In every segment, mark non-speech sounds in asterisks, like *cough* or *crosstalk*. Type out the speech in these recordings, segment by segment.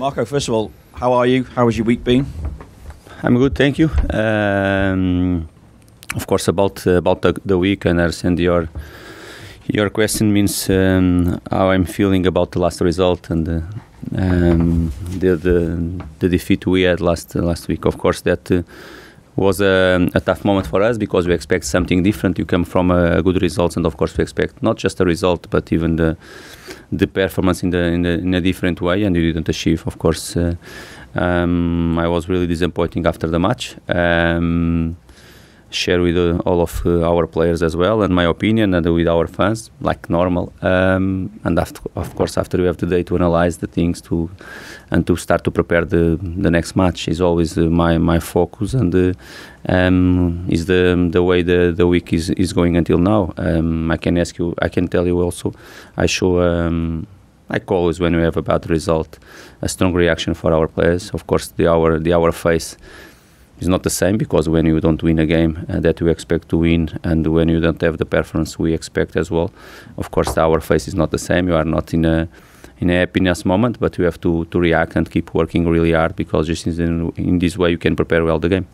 Marco, first of all, how are you? How has your week been? I'm good, thank you. Um, of course, about about the, the week, and I understand your your question means um, how I'm feeling about the last result and uh, um, the, the, the defeat we had last uh, last week. Of course, that. Uh, was a, a, tough moment for us because we expect something different. You come from a, a good result, and of course, we expect not just a result, but even the the performance in the, in, the, in a different way, and you didn't achieve. Of course, uh, um, I was really disappointing after the match. Um, share with uh, all of uh, our players as well and my opinion and with our fans like normal um, and after, of course after we have today to analyze the things to and to start to prepare the the next match is always uh, my my focus and uh, um, is the the way the the week is is going until now um, I can ask you I can tell you also I show um, like always when we have a bad result a strong reaction for our players of course the our the our face is not the same because when you don't win a game uh, that we expect to win and when you don't have the performance we expect as well, of course our face is not the same. You are not in a in a happiness moment, but you have to, to react and keep working really hard because just in, in this way you can prepare well the game.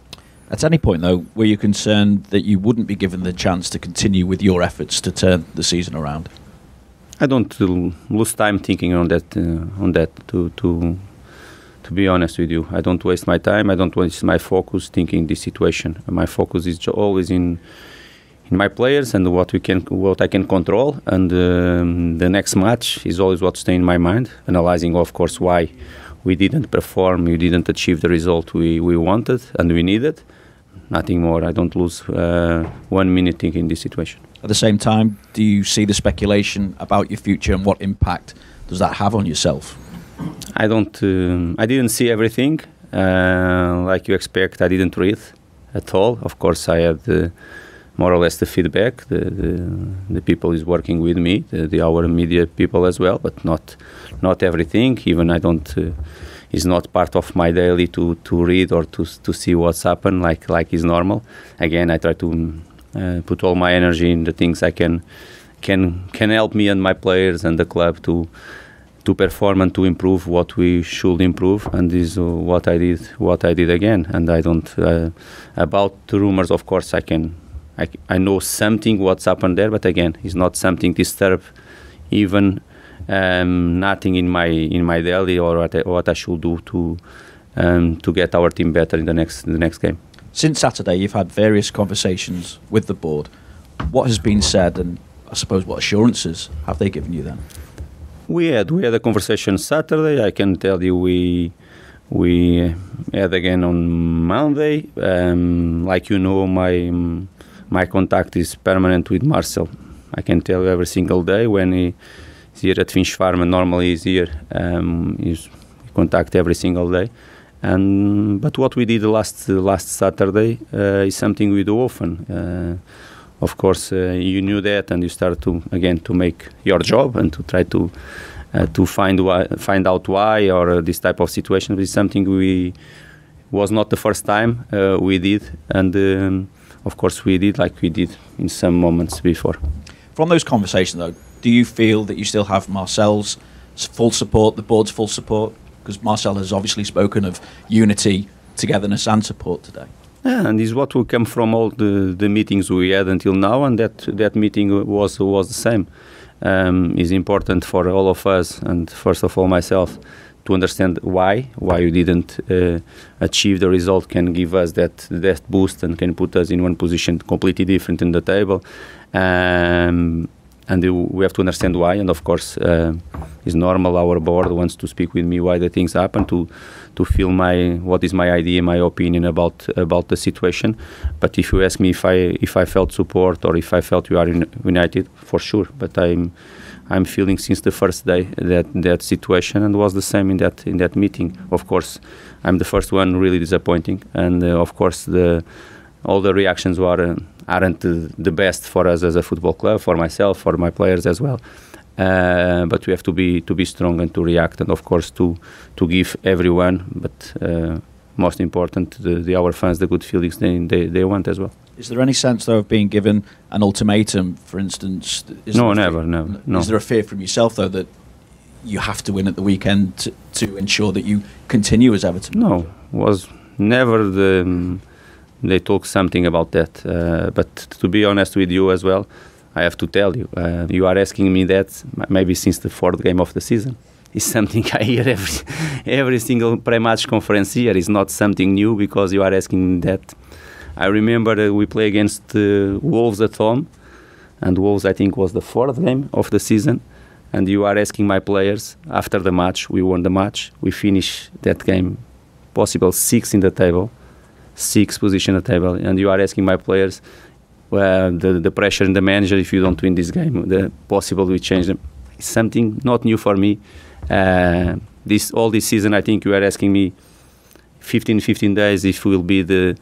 At any point, though, were you concerned that you wouldn't be given the chance to continue with your efforts to turn the season around? I don't lose time thinking on that uh, on that to to to be honest with you. I don't waste my time. I don't waste my focus thinking this situation. My focus is always in in my players and what we can, what I can control. And um, the next match is always what stays in my mind. Analyzing, of course, why we didn't perform, we didn't achieve the result we, we wanted and we needed. Nothing more. I don't lose uh, one minute thinking this situation. At the same time, do you see the speculation about your future and what impact does that have on yourself? I don't. Um, I didn't see everything uh, like you expect. I didn't read at all. Of course, I had uh, more or less the feedback, the, the, the people is working with me, the, the, our media people as well, but not not everything. Even I don't. Uh, not part of my daily to, to read or to, to see what's happened like like is normal. Again, I try to um, uh, put all my energy in the things I can can can help me and my players and the club to to perform and to improve what we should improve, and this is what I did. What I did again, and I don't uh, about rumors. Of course, I can, I, I know something what's happened there, but again, it's not something disturb, even um, nothing in my in my daily or what I, what I should do to um, to get our team better in the next in the next game. Since Saturday, you've had various conversations with the board. What has been said, and I suppose what assurances have they given you then? We had we had a conversation Saturday. I can tell you we we had again on Monday. Um, like you know, my my contact is permanent with Marcel. I can tell you every single day when he is here at Finch Farm and normally he's here. Um, he's contact every single day. And but what we did last last Saturday uh, is something we do often. Uh, of course uh, you knew that and you started to again to make your job and to try to uh, to find why, find out why or uh, this type of situation is something we was not the first time we did and um, of course we did like we did in some moments before from those conversations though do you feel that you still have marcel's full support the board's full support because marcel has obviously spoken of unity togetherness and support today and is what will come from all the, the meetings we had until now, and that that meeting was was the same. Um, is important for all of us, and first of all myself, to understand why why you didn't uh, achieve the result can give us that that boost and can put us in one position completely different in the table. Um, and we have to understand why. And of course, uh, it's normal. Our board wants to speak with me why the things happen to to feel my what is my idea, my opinion about about the situation. But if you ask me if I if I felt support or if I felt you are in, united, for sure. But I'm I'm feeling since the first day that that situation and was the same in that in that meeting. Of course, I'm the first one really disappointing, and uh, of course the all the reactions were. Uh, aren't the, the best for us as a football club, for myself, for my players as well. Uh, but we have to be to be strong and to react, and of course to to give everyone, but uh, most important, the, the, our fans the good feelings they, they, they want as well. Is there any sense though of being given an ultimatum, for instance? no, never, fear, never. No. Is there a fear from yourself though that you have to win at the weekend to, to ensure that you continue as Everton? No, was never the. Um, they talk something about that. Uh, but to be honest with you as well, I have to tell you, uh, you are asking me that maybe since the fourth game of the season. *laughs* It's something *laughs* I hear every every single pre-match conference here. It's not something new because you are asking that. I remember we play against uh, Wolves at home, and Wolves I think was the fourth game of the season and you are asking my players after the match we won the match we finish that game possible six in the table Six position at the table, and you are asking my players well, the, the pressure in the manager if you don't win this game, the possible we change them. It's something not new for me. Uh, this all this season, I think you are asking me 15, 15 days if will be the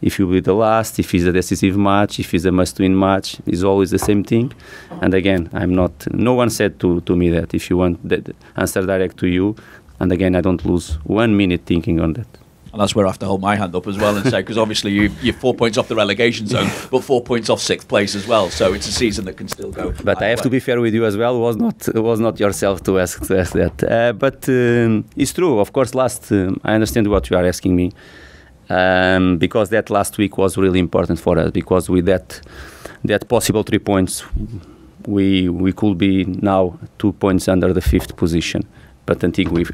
if you will be the last, if it's a decisive match, if it's a must-win match, it's always the same thing. And again, I'm not. No one said to, to me that. If you want that answer direct to you, and again, I don't lose one minute thinking on that and that's where I have to hold my hand up as well and say because obviously you, you're four points off the relegation zone, *laughs* but four points off sixth place as well. So it's a season that can still go. But I have to be fair with you as well. It was not was not yourself to ask to ask that. Uh, but um, it's true, of course. Last um, I understand what you are asking me um, because that last week was really important for us because with that that possible three points. We, we could be now two points under the fifth position, but I think we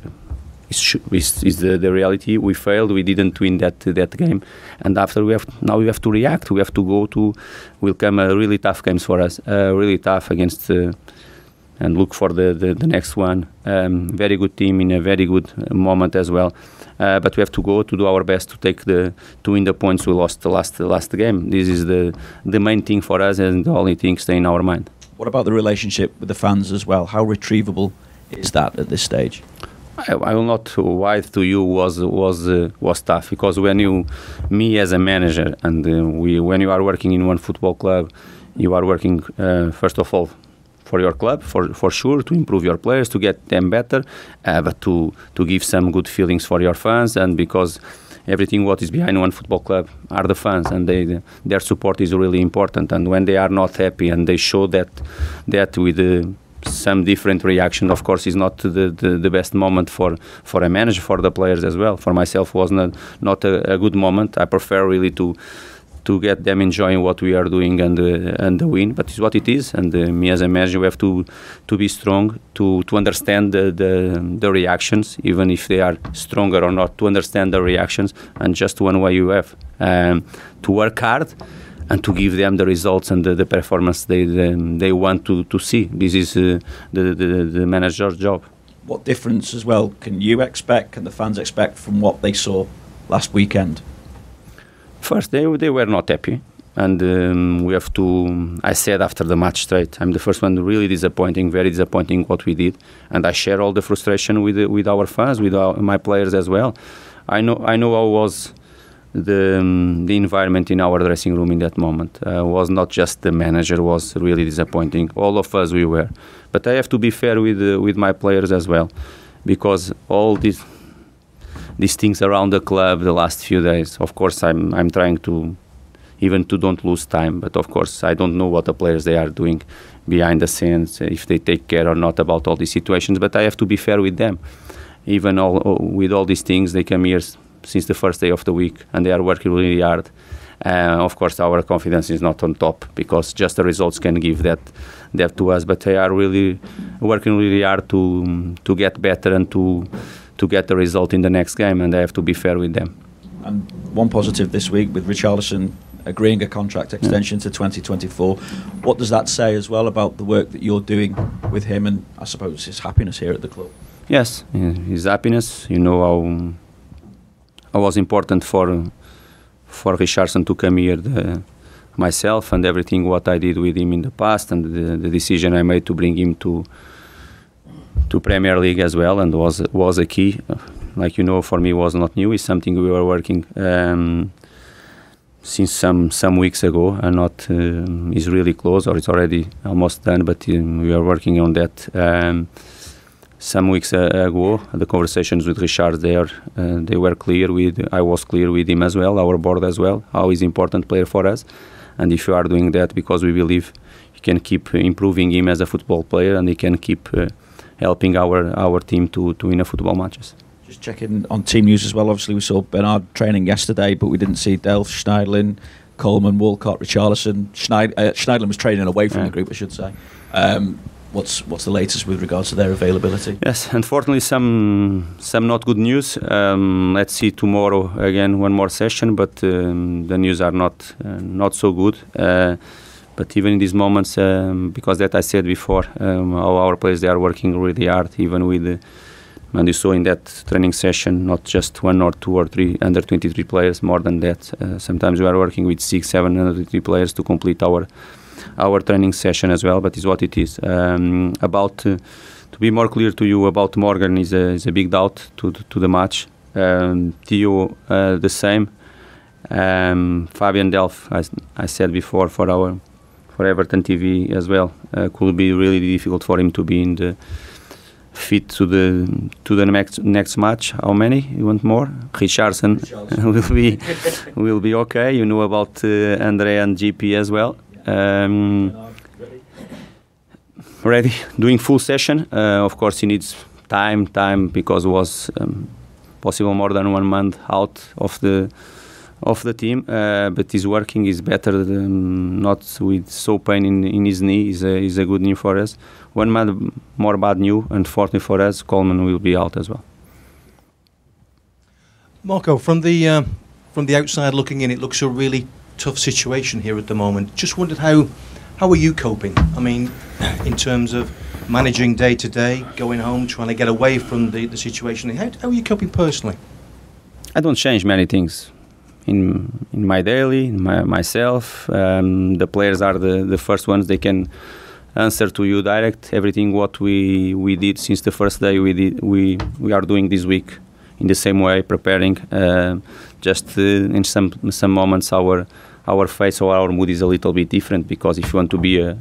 is, is, is the, the reality. We failed. We didn't win that that game, and after we have now we have to react. We have to go to will come a really tough games for us. Uh, really tough against. Uh, and look for the, the, the next one. Um, very good team in a very good moment as well. Uh, but we have to go to do our best to take the to win the points we lost the last the last game. This is the the main thing for us and the only thing stay in our mind. What about the relationship with the fans as well? How retrievable is that at this stage? I, i not lie to you was was uh, was tough because when you me as a manager and uh, we when you are working in one football club, you are working uh, first of all for your club for for sure to improve your players to get them better, uh, but to to give some good feelings for your fans and because everything what is behind one football club are the fans and they their support is really important and when they are not happy and they show that that with the uh, some different reaction of course is not the, the, the, best moment for, for a manager for the players as well for myself was not, not a, a good moment i prefer really to to get them enjoying what we are doing and uh, and the win. But it's what it is, and uh, me as a manager, we have to to be strong, to to understand the, the, the reactions, even if they are stronger or not, to understand the reactions, and just one way you have um, to work hard and to give them the results and the, the performance they, they, they want to, to see. This is uh, the, the, the manager's job. What difference as well can you expect? Can the fans expect from what they saw last weekend? First, they they were not happy, and um, we have to. I said after the match straight, I'm the first one. Really disappointing, very disappointing what we did, and I share all the frustration with with our fans, with our, my players as well. I know I know I was the um, the environment in our dressing room in that moment uh, was not just the manager was really disappointing. All of us we were, but I have to be fair with uh, with my players as well, because all these these things around the club the last few days. Of course, I'm I'm trying to even to don't lose time, but of course I don't know what the players they are doing behind the scenes if they take care or not about all these situations. But I have to be fair with them. Even all, with all these things, they come here since the first day of the week, and they are working really hard. Uh, of course, our confidence is not on top because just the results can give that that to us. But they are really working really hard to to get better and to to get the result in the next game, and I have to be fair with them. And one positive this week with Richarlison agreeing a contract extension yeah. to 2024. What does that say as well about the work that you're doing with him, and I suppose his happiness here at the club? Yes, his happiness. You know how was important for for Richardson to come here. The, myself and everything what I did with him in the past and the, the decision I made to bring him to to Premier League as well and was was a key. Like you know, for me was not new. It's something we were working um, since some some weeks ago, and not um, is really close or it's already almost done. But um, we are working on that. Um, some weeks uh, ago, the conversations with Richard there, uh, they were clear with, I was clear with him as well, our board as well, how is important player for us. And if you are doing that because we believe you can keep improving him as a football player and he can keep uh, helping our, our team to, to win a football matches. Just checking on team news as well. Obviously, we saw Bernard training yesterday, but we didn't see Delph, Schneidlin, Coleman, Walcott, Richarlison. Schneid- uh, Schneidlin was training away from yeah. the group, I should say. Um, what's what's the latest with regards to their availability? Yes, unfortunately, some some not good news. Um, let's see tomorrow again one more session, but um, the news are not uh, not so good. Uh, but even in these moments, um, because that I said before, um, all our players they are working really hard, even with. the, uh, and you saw in that training session not just one or two or three under 23 players, more than that. Uh, sometimes we are working with six, seven under 23 players to complete our our training session as well, but is what it is. Um, about uh, to be more clear to you about Morgan is a, is a big doubt to, to the match. Um, you uh, the same. Um, Fabian Delph, as I said before, for our for Everton TV as well, uh, could be really difficult for him to be in the fit to the to the next next match. How many? You want more? Richardson, Richardson. *laughs* will be will be okay. You know about uh, Andre and GP as well. Um, ready, doing full session. Uh, of course, he needs time, time because was um, possible more than one month out of the of the team. Uh, but his working is better than not with so pain in, in his knee. is a is a good news for us. One month more bad news, unfortunately for us, Coleman will be out as well. Marco, from the uh, from the outside looking in, it looks a really tough situation here at the moment. Just wondered how how are you coping? I mean, in terms of managing day to day, going home, trying to get away from the, the situation. How, how are you coping personally? I don't change many things in in my daily, my, myself. Um, the players are the, the first ones they can answer to you direct everything what we we did since the first day we did we we are doing this week in the same way preparing uh, just uh, in some some moments our our face or our mood is a little bit different because if you want to be a,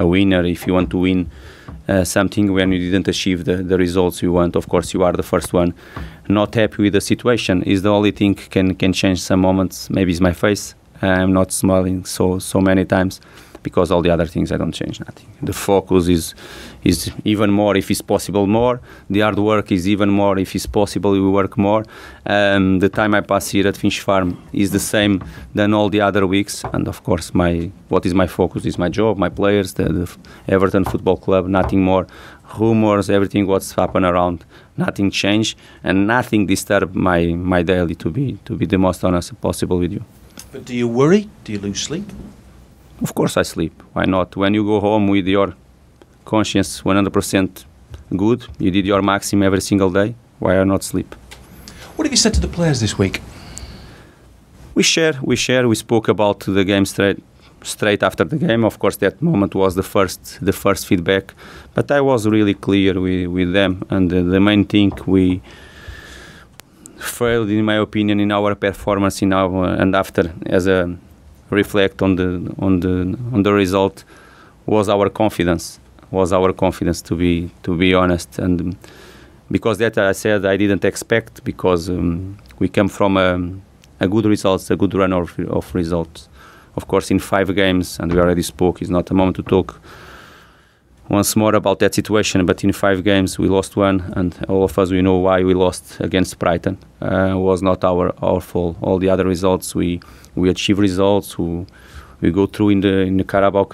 a winner, if you want to win uh, something when you didn't achieve the, the results you want, of course you are the first one not happy with the situation. Is the only thing can can change some moments. Maybe it's my face. I'm not smiling so so many times because all the other things I don't change nothing. The focus is is even more if it's possible more. The hard work is even more if it's possible. We work more. Um, the time I pass here at Finch Farm is the same than all the other weeks. And of course, my what is my focus is my job, my players, the, the Everton Football Club. Nothing more. Rumors, everything what's happened around. Nothing changed, and nothing disturbed my my daily. To be to be the most honest possible with you. But do you worry? Do you lose sleep? Of course, I sleep. Why not? When you go home with your conscience 100% good, you did your maximum every single day, why are not sleep? What have you said to the players this week? We share, we share, we spoke about the game straight straight after the game. Of course, that moment was the first the first feedback, but I was really clear with, with them. And the, the main thing we failed, in my opinion, in our performance in our and after as a reflect on the on the on the result was our confidence was our confidence to be to be honest and um, because that I said I didn't expect because um, we came from a, a, good results a good run of, of results of course in five games and we already spoke it's not a moment to talk once more about that situation but in five games we lost one and all of us we know why we lost against Brighton uh, was not our our fault all the other results we we achieve results we go through in the in the Carabao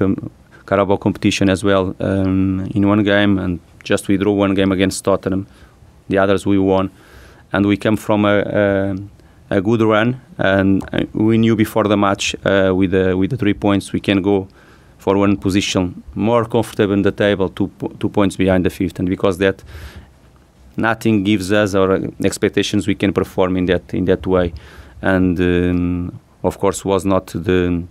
Carabao competition as well um, in one game, and just we drew one game against Tottenham. The others we won, and we came from a, a, a good run, and uh, we knew before the match uh, with the, uh, with the three points we can go for one position more comfortable in the table, two two points behind the fifth, and because that nothing gives us our expectations we can perform in that in that way and um, of course was not the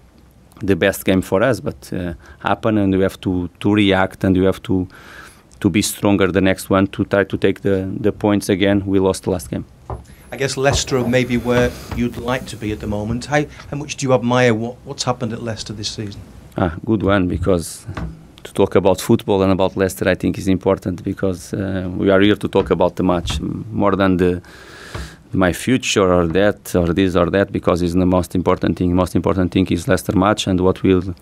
the best game for us, but uh, happen and we have to, to react and we have to to be stronger the next one to try to take the, the points again. We lost the last game. I guess Leicester may be where you'd like to be at the moment. How, how much do you admire what, what's happened at Leicester this season? Ah, good one because to talk about football and about Leicester I think is important because uh, we are here to talk about the match more than the my future or that or this or that because it's the most important thing. Most important thing is Leicester match and what will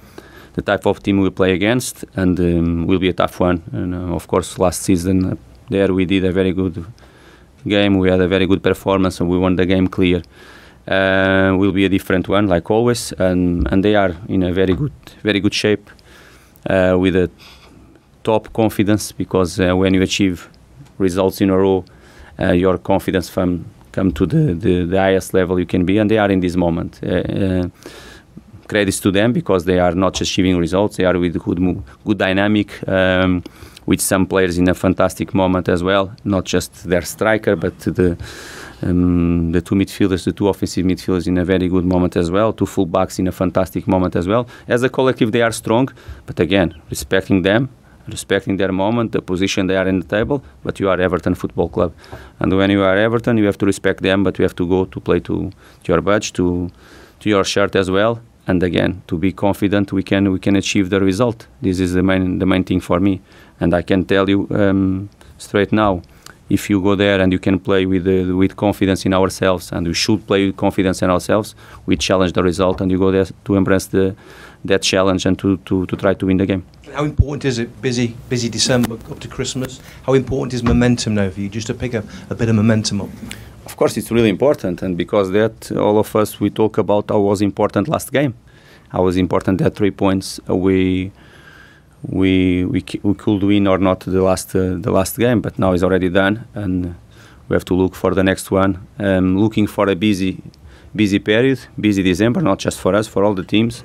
the type of team we play against and um, will be a tough one. And uh, of course, last season uh, there we did a very good game. We had a very good performance and we won the game clear. Uh, will be a different one, like always, and and they are in a very good, very good shape uh, with a top confidence because uh, when you achieve results in a row, uh, your confidence from come to the, the, the, highest level you can be, and they are in this moment. Uh, uh credits to them because they are not just achieving results; they are with good good dynamic. Um, with some players in a fantastic moment as well, not just their striker, but the um, the two midfielders, the two offensive midfielders in a very good moment as well, two full backs in a fantastic moment as well. As a collective, they are strong, but again, respecting them, respecting their moment, the position they are in the table, but you are Everton Football Club. And when you are Everton, you have to respect them, but you have to go to play to, to your badge, to, to your shirt as well. And again, to be confident, we can we can achieve the result. This is the main the main thing for me, and I can tell you um, straight now, if you go there and you can play with uh, with confidence in ourselves, and we should play with confidence in ourselves, we challenge the result, and you go there to embrace the that challenge and to, to, to try to win the game. How important is it? Busy busy December up to Christmas. How important is momentum now for you, just to pick up a, a bit of momentum up? Of course, it's really important, and because that, all of us we talk about how was important last game, how was important that three points we we, we, we could win or not the last, uh, the last game, but now it's already done and we have to look for the next one. Um, looking for a busy, busy period, busy December, not just for us, for all the teams,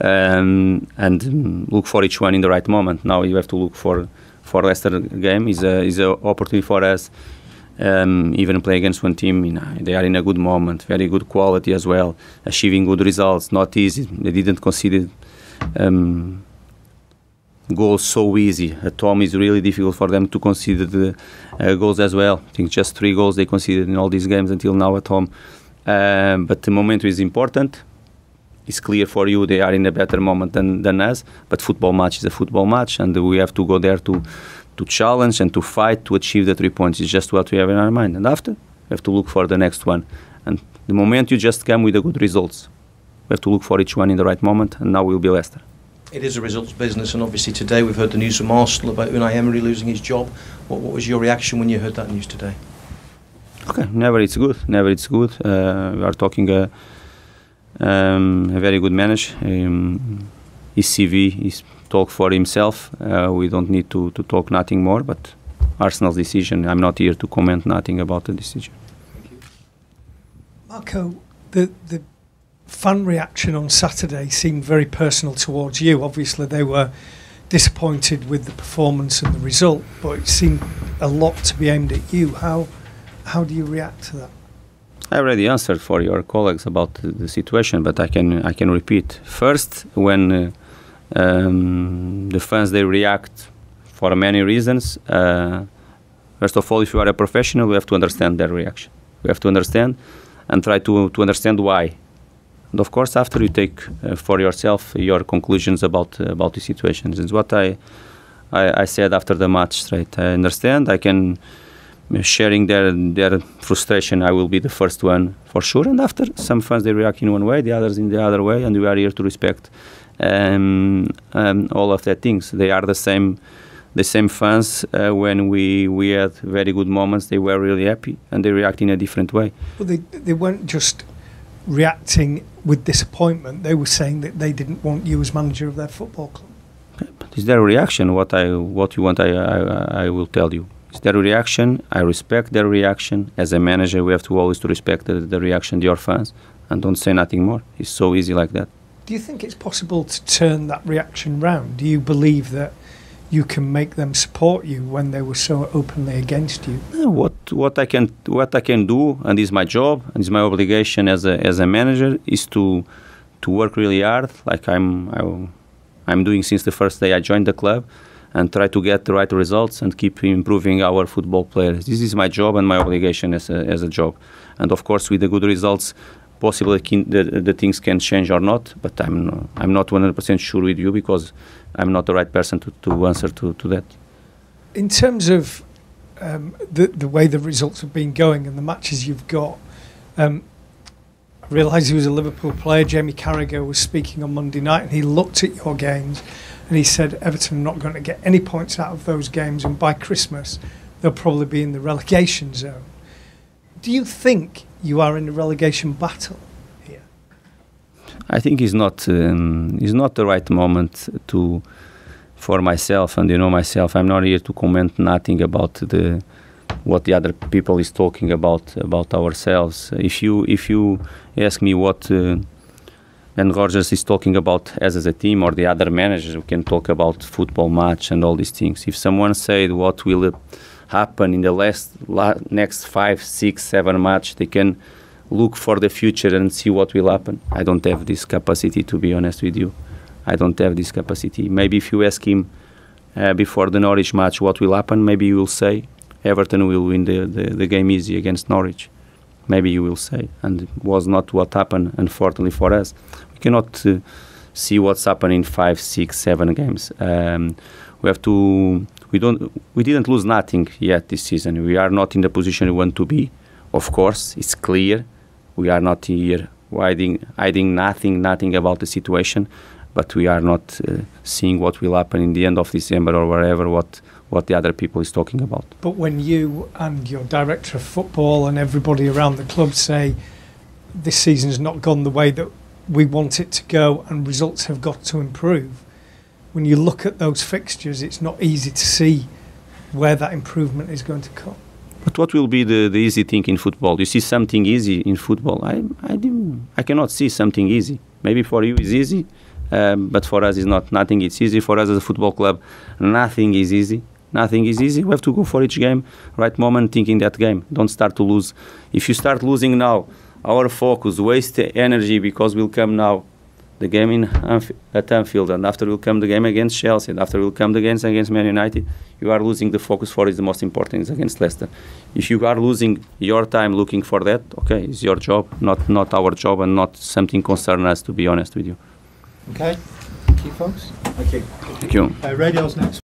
um, and look for each one in the right moment. Now you have to look for for Leicester game is a is an opportunity for us. Um, even play against one team, you know, they are in a good moment, very good quality as well, achieving good results. Not easy. They didn't consider. Um, goals so easy. At home is really difficult for them to consider the uh, goals as well. I think just three goals they conceded in all these games until now at home. Um, but the momentum is important. It's clear for you they are in a better moment than, than us. But football match is a football match, and we have to go there to to challenge and to fight to achieve the three points. It's just what we have in our mind. And after, we have to look for the next one. And the moment you just come with the good results, we have to look for each one in the right moment. And now will be Leicester. It is a results business, and obviously today we've heard the news from Arsenal about Unai Emery losing his job. What, what was your reaction when you heard that news today? Okay, never it's good. Never it's good. Uh, we are talking uh, um, a very good manager. Um, his CV is talk for himself. Uh, we don't need to, to talk nothing more. But Arsenal's decision. I'm not here to comment nothing about the decision. Marco, the the fan reaction on Saturday seemed very personal towards you. Obviously, they were disappointed with the performance and the result, but it seemed a lot to be aimed at you. How how do you react to that? I already answered for your colleagues about the situation, but I can I can repeat. First, when uh, um, the fans they react for many reasons. Uh, first of all, if you are a professional, we have to understand their reaction. We have to understand and try to, to understand why and of course, after you take uh, for yourself your conclusions about uh, about the situations, it's what I, I, I said after the match. Straight, I understand. I can uh, sharing their their frustration. I will be the first one for sure. And after some fans they react in one way, the others in the other way, and we are here to respect um, um, all of that things. They are the same the same fans uh, when we we had very good moments they were really happy and they react in a different way well they, they weren't just reacting with disappointment. They were saying that they didn't want you as manager of their football club. there their reaction. What I what you want, I, I, I will tell you. It's their reaction. I respect their reaction. As a manager, we have to always to respect the, the reaction of your fans and don't say nothing more. It's so easy like that. Do you think it's possible to turn that reaction round? Do you believe that you can make them support you when they were so openly against you? What? what I can what I can do, and is my job and is my obligation as a as a manager is to to work really hard, like I'm I, I'm doing since the first day I joined the club, and try to get the right results and keep improving our football players. This is my job and my obligation as a as a job, and of course with the good results. Possibly the, the things can change or not, but I'm I'm not 100% sure with you because I'm not the right person to, to answer to, to that. In terms of um, the the way the results have been going and the matches you've got. Um, I realised he was a Liverpool player. Jamie Carragher was speaking on Monday night, and he looked at your games, and he said Everton are not going to get any points out of those games, and by Christmas they'll probably be in the relegation zone. Do you think you are in a relegation battle? here? I think it's not um, it's not the right moment to for myself, and you know myself, I'm not here to comment nothing about the what the other people is talking about about ourselves. If you if you ask me what uh, and Rogers is talking about as, as a team or the other managers, we can talk about football match and all these things. If someone said what will happen in the last la next five, six, seven match, they can look for the future and see what will happen. I don't have this capacity to be honest with you. I don't have this capacity. Maybe if you ask him uh, before the Norwich match what will happen, maybe he will say Everton will win the, the, the, game easy against Norwich. Maybe you will say, and it was not what happened, unfortunately for us. We cannot uh, see what's happened in five, six, seven games. Um, we have to. We don't. We didn't lose nothing yet this season. We are not in the position we want to be. Of course, it's clear we are not here hiding, hiding nothing, nothing about the situation but we are not uh, seeing what will happen in the end of December or wherever what what the other people is talking about. But when you and your director of football and everybody around the club say this season's not gone the way that we want it to go and results have got to improve, when you look at those fixtures, it's not easy to see where that improvement is going to come. But what will be the, the easy thing in football? You see something easy in football. I, I, I cannot see something easy. Maybe for you it's easy, um, but for us, it's not nothing. It's easy for us as a football club. Nothing is easy. Nothing is easy. We have to go for each game, right moment, thinking that game. Don't start to lose. If you start losing now, our focus, waste energy, because we will come now the game in Anf- at Anfield, and after will come the game against Chelsea, and after will come the games against Man United. You are losing the focus for is the most important is against Leicester. If you are losing your time looking for that, okay, it's your job, not not our job, and not something concern us. To be honest with you. Okay? Thank you, folks. Thank you. Thank you. Uh, radio's next.